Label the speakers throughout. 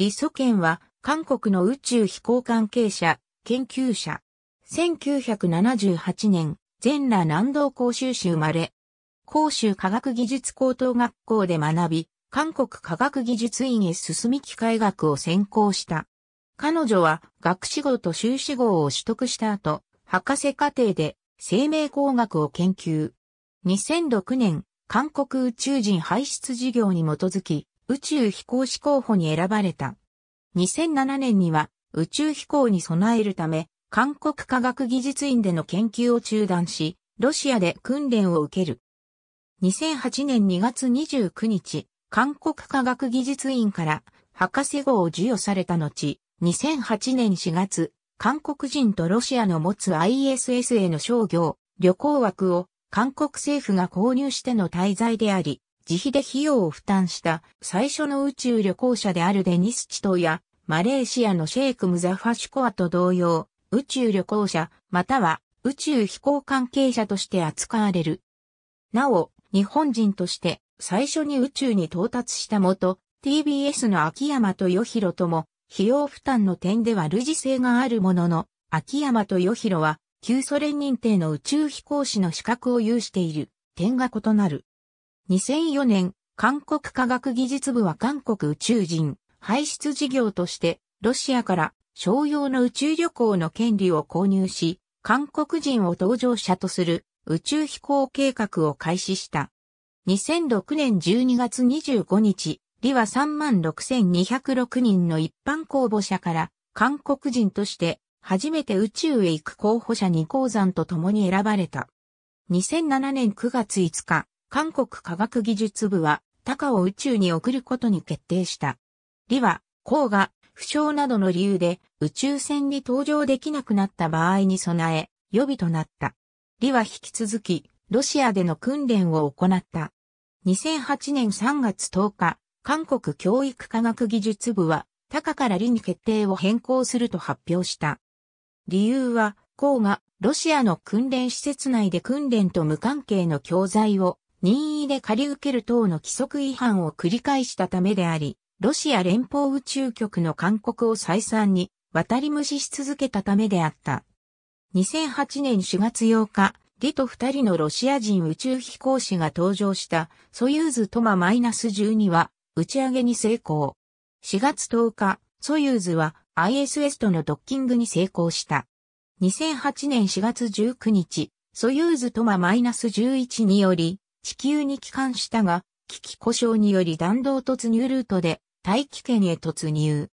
Speaker 1: 李祖賢は韓国の宇宙飛行関係者、研究者。1978年、全羅南道甲州市生まれ。甲州科学技術高等学校で学び、韓国科学技術院へ進み機械学を専攻した。彼女は学士号と修士号を取得した後、博士課程で生命工学を研究。2006年、韓国宇宙人排出事業に基づき、宇宙飛行士候補に選ばれた。2007年には宇宙飛行に備えるため、韓国科学技術院での研究を中断し、ロシアで訓練を受ける。2008年2月29日、韓国科学技術院から博士号を授与された後、2008年4月、韓国人とロシアの持つ ISS への商業、旅行枠を韓国政府が購入しての滞在であり、自費で費用を負担した最初の宇宙旅行者であるデニス・チトや、マレーシアのシェイク・ムザファシュコアと同様、宇宙旅行者、または宇宙飛行関係者として扱われる。なお、日本人として最初に宇宙に到達した元、TBS の秋山と与広とも、費用負担の点では類似性があるものの、秋山と与広は、旧ソ連認定の宇宙飛行士の資格を有している点が異なる。2004年、韓国科学技術部は韓国宇宙人排出事業としてロシアから商用の宇宙旅行の権利を購入し、韓国人を搭乗者とする宇宙飛行計画を開始した。2006年12月25日、李は36,206人の一般公募者から韓国人として初めて宇宙へ行く候補者に鉱山と共に選ばれた。2007年9月5日、韓国科学技術部は、タカを宇宙に送ることに決定した。リは、コウが、負傷などの理由で宇宙船に搭乗できなくなった場合に備え、予備となった。リは引き続き、ロシアでの訓練を行った。2008年3月10日、韓国教育科学技術部は、タカからリに決定を変更すると発表した。理由は、コウがロシアの訓練施設内で訓練と無関係の教材を任意で借り受ける等の規則違反を繰り返したためであり、ロシア連邦宇宙局の勧告を再三に渡り無視し続けたためであった。2008年4月8日、リと二人のロシア人宇宙飛行士が登場したソユーズトマ -12 は打ち上げに成功。4月10日、ソユーズは ISS とのドッキングに成功した。2008年4月19日、ソユーズトマ -11 により地球に帰還したが、危機故障により弾道突入ルートで大気圏へ突入。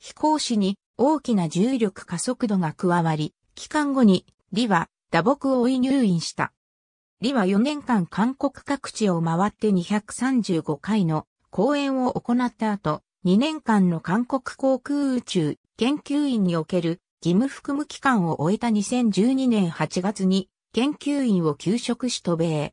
Speaker 1: 飛行士に大きな重力加速度が加わり、帰還後に李は打撲を追い入院した。李は4年間韓国各地を回って235回の講演を行った後、2年間の韓国航空宇宙研究院における義務服務期間を終えた2012年8月に研究員を休職し渡米。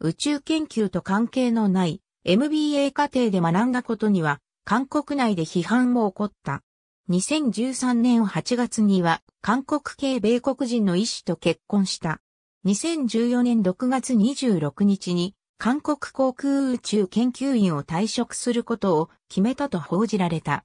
Speaker 1: 宇宙研究と関係のない MBA 課程で学んだことには、韓国内で批判も起こった。2013年8月には、韓国系米国人の医師と結婚した。2014年6月26日に、韓国航空宇宙研究員を退職することを決めたと報じられた。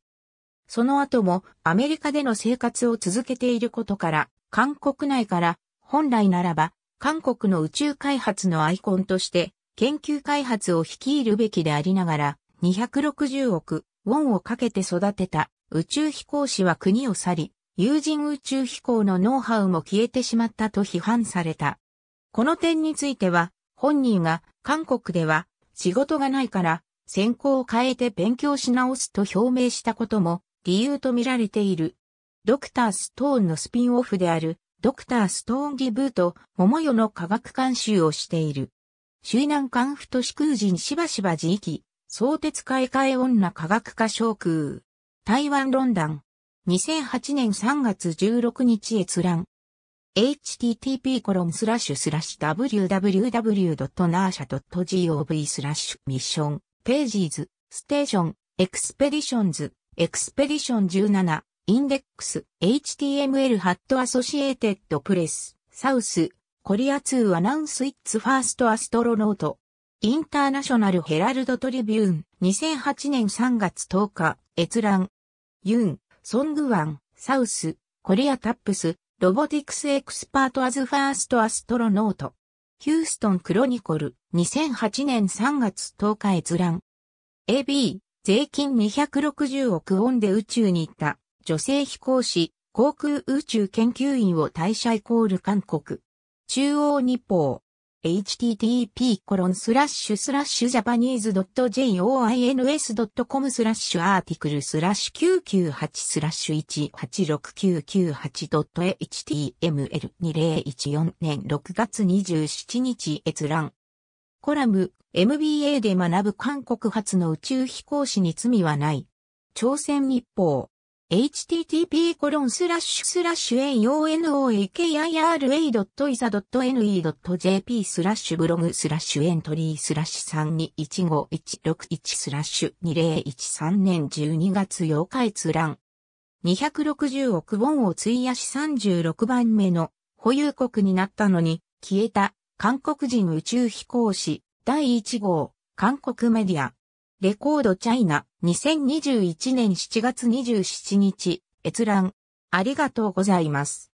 Speaker 1: その後もアメリカでの生活を続けていることから、韓国内から本来ならば韓国の宇宙開発のアイコンとして研究開発を率いるべきでありながら、260億ウォンをかけて育てた宇宙飛行士は国を去り、有人宇宙飛行のノウハウも消えてしまったと批判された。この点については、本人が韓国では仕事がないから専攻を変えて勉強し直すと表明したことも理由とみられている。ドクターストーンのスピンオフであるドクター・ストーン・ギブーと、桃代の科学監修をしている。周南官府都市空人しばしば自域、相鉄替え女科学科昇空。台湾論壇。2008年3月16日閲覧。http コロンスラッシュスラッシュ www.narsha.gov スラッシュミッション、ページーズ、ステーション、エクスペディションズ、エクスペディション17。インデックス HTML ハットアソシエーテッドプレスサウスコリア2アナウンスイッツファーストアストロノートインターナショナルヘラルドトリビューン2008年3月10日閲覧ユンソングワンサウスコリアタップスロボティクスエクスパートアズファーストアストロノートヒューストンクロニコル2008年3月10日閲覧 AB 税金260億ウォンで宇宙に行った女性飛行士、航空宇宙研究員を退社イコール韓国。中央日報。http コロンスラッシュスラッシュジャパニーズ .joins.com スラッシュアーティクルスラッシュ998スラッシュ 1869998.html2014 年6月27日閲覧。コラム MBA で学ぶ韓国発の宇宙飛行士に罪はない。朝鮮日報 http コロンスラッシュスラッシュ aonoakira.isa.ne.jp スラッシュブログスラッシュエントリースラッシュ32156161スラッシュ2013年12月8日閲覧260億本を費やし36番目の保有国になったのに消えた韓国人宇宙飛行士第1号韓国メディアレコードチャイナ、2021年7月27日、閲覧。ありがとうございます。